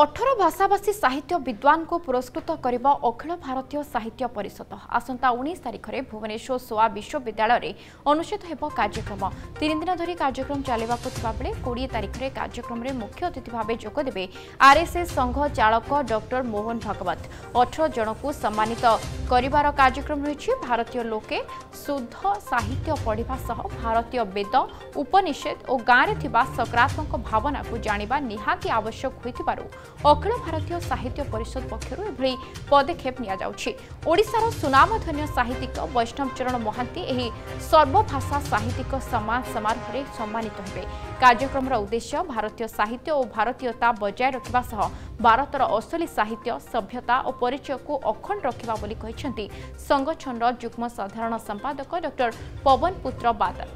ଅଠର ଭାଷାଭାଷୀ ସାହିତ୍ୟ ବିଦ୍ୱାନଙ୍କୁ ପୁରସ୍କୃତ କରିବ ଅଖିଳ ଭାରତୀୟ ସାହିତ୍ୟ ପରିଷଦ ଆସନ୍ତା ଉଣେଇଶ ତାରିଖରେ ଭୁବନେଶ୍ୱର ସୋଆ ବିଶ୍ୱବିଦ୍ୟାଳୟରେ ଅନୁଷ୍ଠିତ ହେବ କାର୍ଯ୍ୟକ୍ରମ ତିନି ଦିନ ଧରି କାର୍ଯ୍ୟକ୍ରମ ଚାଲିବାକୁ ଥିବାବେଳେ କୋଡ଼ିଏ ତାରିଖରେ କାର୍ଯ୍ୟକ୍ରମରେ ମୁଖ୍ୟ ଅତିଥି ଭାବେ ଯୋଗଦେବେ ଆର୍ଏସ୍ଏସ୍ ସଂଘ ଚାଳକ ଡକ୍ଟର ମୋହନ ଭଗବତ ଅଠର ଜଣଙ୍କୁ ସମ୍ମାନିତ କରିବାର କାର୍ଯ୍ୟକ୍ରମ ରହିଛି ଭାରତୀୟ ଲୋକେ ଶୁଦ୍ଧ ସାହିତ୍ୟ ପଢ଼ିବା ସହ ଭାରତୀୟ ବେଦ ଉପନିଷେଦ ଓ ଗାଁରେ ଥିବା ସକାରାତ୍ମକ ଭାବନାକୁ ଜାଣିବା ନିହାତି ଆବଶ୍ୟକ ହୋଇଥିବାରୁ অখিল ভারতীয় সাহিত্য পরিষদ পক্ষ এভাবে পদক্ষেপ নিয়াযাଉଛି ওড়িশার সুনামধন্য সাহিত্যিক বৈষ্ণব চরণ মহান্তি এই সর্বভাষা সাহিত্যিক সম্মান সমারোহে সম্মানিত হবে কার্যক্রমর উদ্দেশ্য ভারতীয় সাহিত্য ও ভারতীয়তা বজায় রাখা সহ ভারতর অসলি সাহিত্য সভ্যতা ও পরিচয়কু অখণ্ড রাখা বলে সংগঠনর যুগ্ম সাধারণ সম্পাদক ডক্টর পবন পুত্র বাদল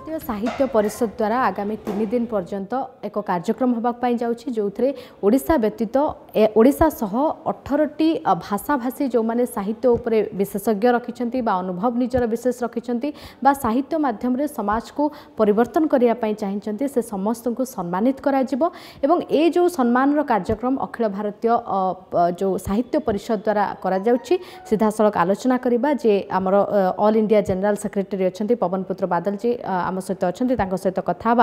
ଭାରତୀୟ ସାହିତ୍ୟ ପରିଷଦ ଦ୍ୱାରା ଆଗାମୀ ତିନି ଦିନ ପର୍ଯ୍ୟନ୍ତ ଏକ କାର୍ଯ୍ୟକ୍ରମ ହେବା ପାଇଁ ଯାଉଛି ଯେଉଁଥିରେ ଓଡ଼ିଶା ବ୍ୟତୀତ ଓଡ଼ିଶା ସହ ଅଠରଟି ଭାଷାଭାଷୀ ଯେଉଁମାନେ ସାହିତ୍ୟ ଉପରେ ବିଶେଷଜ୍ଞ ରଖିଛନ୍ତି ବା ଅନୁଭବ ନିଜର ବିଶେଷ ରଖିଛନ୍ତି ବା ସାହିତ୍ୟ ମାଧ୍ୟମରେ ସମାଜକୁ ପରିବର୍ତ୍ତନ କରିବା ପାଇଁ ଚାହିଁଛନ୍ତି ସେ ସମସ୍ତଙ୍କୁ ସମ୍ମାନିତ କରାଯିବ ଏବଂ ଏ ଯେଉଁ ସମ୍ମାନର କାର୍ଯ୍ୟକ୍ରମ ଅଖିଳ ଭାରତୀୟ ଯେଉଁ ସାହିତ୍ୟ ପରିଷଦ ଦ୍ୱାରା କରାଯାଉଛି ସିଧାସଳଖ ଆଲୋଚନା କରିବା ଯେ ଆମର ଅଲ୍ ଇଣ୍ଡିଆ ଜେନେରାଲ ସେକ୍ରେଟାରୀ ଅଛନ୍ତି ପବନ ପୁତ୍ର ବାଦଲ जी आम सहित अच्छा सहित कथा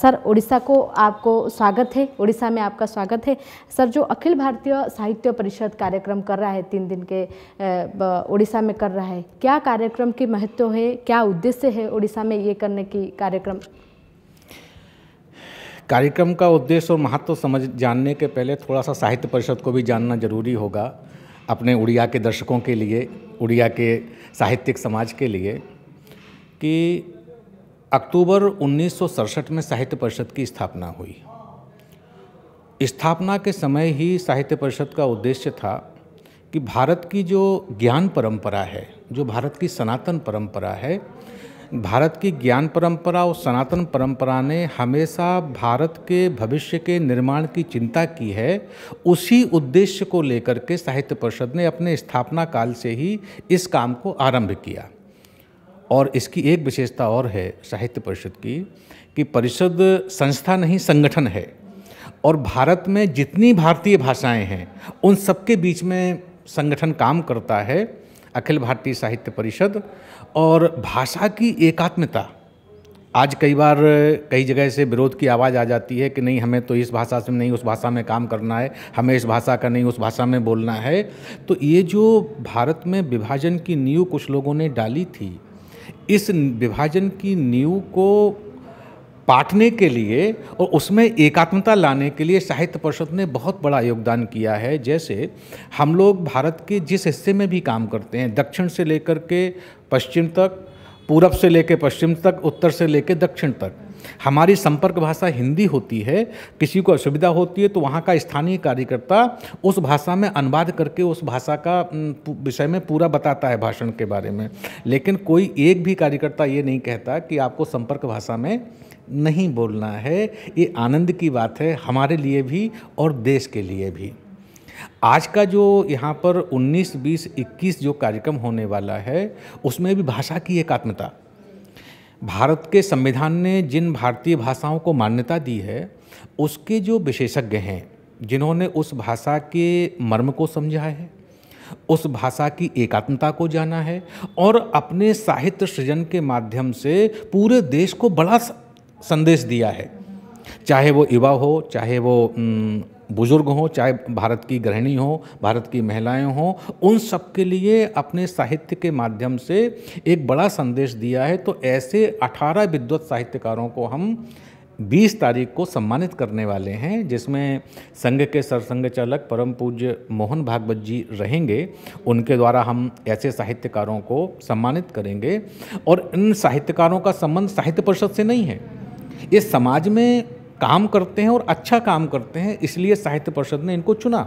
सर ओडा को आपको स्वागत है ओडा में आपका स्वागत है सर जो अखिल भारतीय साहित्य परिषद कार्यक्रम कर रहा है तीन दिन के ओडिशा में कर रहा है क्या कार्यक्रम की महत्व है क्या उद्देश्य है ओडिशा में ये करने की कार्यक्रम कार्यक्रम का उद्देश्य और महत्व समझ जानने के पहले थोड़ा सा साहित्य परिषद को भी जानना जरूरी होगा अपने उड़िया के दर्शकों के लिए उड़िया के साहित्यिक समाज के लिए कि अक्टूबर उन्नीस में साहित्य परिषद की स्थापना हुई स्थापना के समय ही साहित्य परिषद का उद्देश्य था कि भारत की जो ज्ञान परंपरा है जो भारत की सनातन परंपरा है भारत की ज्ञान परंपरा और सनातन परंपरा ने हमेशा भारत के भविष्य के निर्माण की चिंता की है उसी उद्देश्य को लेकर के साहित्य परिषद ने अपने स्थापना काल से ही इस काम को आरंभ किया और इसकी एक विशेषता और है साहित्य परिषद की कि परिषद संस्था नहीं संगठन है और भारत में जितनी भारतीय भाषाएं हैं उन सबके बीच में संगठन काम करता है अखिल भारतीय साहित्य परिषद और भाषा की एकात्मता आज कई बार कई जगह से विरोध की आवाज़ आ जाती है कि नहीं हमें तो इस भाषा से नहीं उस भाषा में काम करना है हमें इस भाषा का नहीं उस भाषा में बोलना है तो ये जो भारत में विभाजन की नींव कुछ लोगों ने डाली थी इस विभाजन की नींव को पाटने के लिए और उसमें एकात्मता लाने के लिए साहित्य परिषद ने बहुत बड़ा योगदान किया है जैसे हम लोग भारत के जिस हिस्से में भी काम करते हैं दक्षिण से लेकर के पश्चिम तक पूरब से लेकर पश्चिम तक उत्तर से लेकर दक्षिण तक हमारी संपर्क भाषा हिंदी होती है किसी को असुविधा होती है तो वहाँ का स्थानीय कार्यकर्ता उस भाषा में अनुवाद करके उस भाषा का विषय में पूरा बताता है भाषण के बारे में लेकिन कोई एक भी कार्यकर्ता ये नहीं कहता कि आपको संपर्क भाषा में नहीं बोलना है ये आनंद की बात है हमारे लिए भी और देश के लिए भी आज का जो यहाँ पर 19, 20, 21 जो कार्यक्रम होने वाला है उसमें भी भाषा की एकात्मता भारत के संविधान ने जिन भारतीय भाषाओं को मान्यता दी है उसके जो विशेषज्ञ हैं जिन्होंने उस भाषा के मर्म को समझा है उस भाषा की एकात्मता को जाना है और अपने साहित्य सृजन के माध्यम से पूरे देश को बड़ा संदेश दिया है चाहे वो युवा हो चाहे वो बुज़ुर्ग हों चाहे भारत की गृहिणी हो भारत की महिलाएं हों उन सब के लिए अपने साहित्य के माध्यम से एक बड़ा संदेश दिया है तो ऐसे 18 विद्वत साहित्यकारों को हम 20 तारीख को सम्मानित करने वाले हैं जिसमें संघ के सरसंघ चालक परम पूज्य मोहन भागवत जी रहेंगे उनके द्वारा हम ऐसे साहित्यकारों को सम्मानित करेंगे और इन साहित्यकारों का संबंध साहित्य परिषद से नहीं है ये समाज में काम करते हैं और अच्छा काम करते हैं इसलिए साहित्य परिषद ने इनको चुना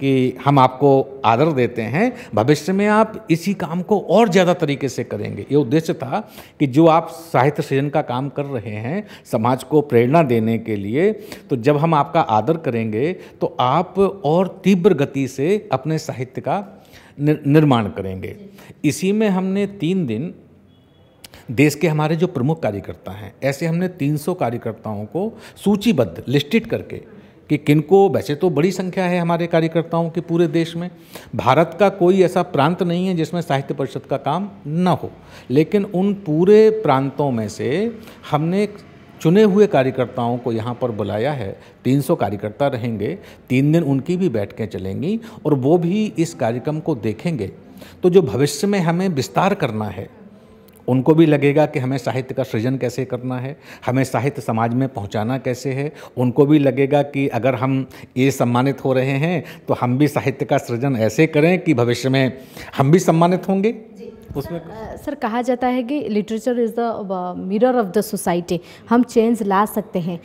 कि हम आपको आदर देते हैं भविष्य में आप इसी काम को और ज़्यादा तरीके से करेंगे ये उद्देश्य था कि जो आप साहित्य सृजन का काम कर रहे हैं समाज को प्रेरणा देने के लिए तो जब हम आपका आदर करेंगे तो आप और तीव्र गति से अपने साहित्य का निर्माण करेंगे इसी में हमने तीन दिन देश के हमारे जो प्रमुख कार्यकर्ता हैं ऐसे हमने 300 कार्यकर्ताओं को सूचीबद्ध लिस्टेड करके कि किनको वैसे तो बड़ी संख्या है हमारे कार्यकर्ताओं के पूरे देश में भारत का कोई ऐसा प्रांत नहीं है जिसमें साहित्य परिषद का काम न हो लेकिन उन पूरे प्रांतों में से हमने चुने हुए कार्यकर्ताओं को यहाँ पर बुलाया है 300 कार्यकर्ता रहेंगे तीन दिन उनकी भी बैठकें चलेंगी और वो भी इस कार्यक्रम को देखेंगे तो जो भविष्य में हमें विस्तार करना है उनको भी लगेगा कि हमें साहित्य का सृजन कैसे करना है हमें साहित्य समाज में पहुंचाना कैसे है उनको भी लगेगा कि अगर हम ये सम्मानित हो रहे हैं तो हम भी साहित्य का सृजन ऐसे करें कि भविष्य में हम भी सम्मानित होंगे उसमें सर कहा जाता है कि literature is the mirror of the society हम चेंज ला सकते हैं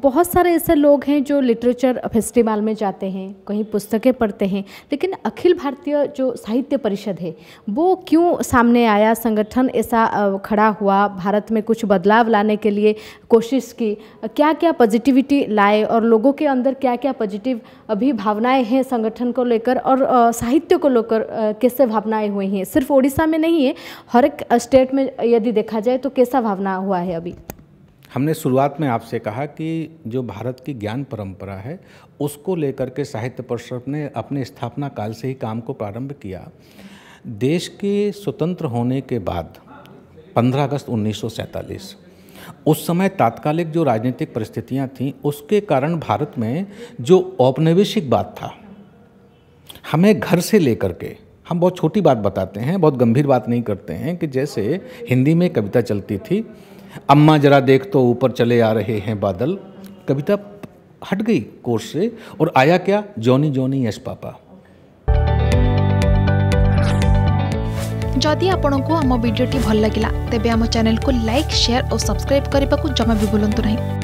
बहुत सारे ऐसे लोग हैं जो लिटरेचर फेस्टिवल में जाते हैं कहीं पुस्तकें पढ़ते हैं लेकिन अखिल भारतीय जो साहित्य परिषद है वो क्यों सामने आया संगठन ऐसा खड़ा हुआ भारत में कुछ बदलाव लाने के लिए कोशिश की क्या क्या पॉजिटिविटी लाए और लोगों के अंदर क्या क्या पॉजिटिव अभी भावनाएँ हैं संगठन को लेकर और साहित्य को लेकर कैसे भावनाएँ हुई हैं सिर्फ ओडिशा दिशा में नहीं है हर एक स्टेट में यदि देखा जाए तो कैसा भावना हुआ है अभी हमने शुरुआत में आपसे कहा कि जो भारत की ज्ञान परंपरा है उसको लेकर के साहित्य परिषद ने अपने स्थापना काल से ही काम को प्रारंभ किया देश के स्वतंत्र होने के बाद 15 अगस्त 1947 उस समय तात्कालिक जो राजनीतिक परिस्थितियां थीं उसके कारण भारत में जो औपनिवेशिक बात था हमें घर से लेकर के हम बहुत छोटी बात बताते हैं बहुत गंभीर बात नहीं करते हैं कि जैसे हिंदी में कविता चलती थी अम्मा जरा देख तो ऊपर चले आ रहे हैं बादल कविता हट गई कोर्स से और आया क्या जॉनी जॉनी यश पापा जदि आपण को आम भिडी भल लगा तेब आम चैनल को लाइक शेयर और सब्सक्राइब करने को जमा भी भूलु नहीं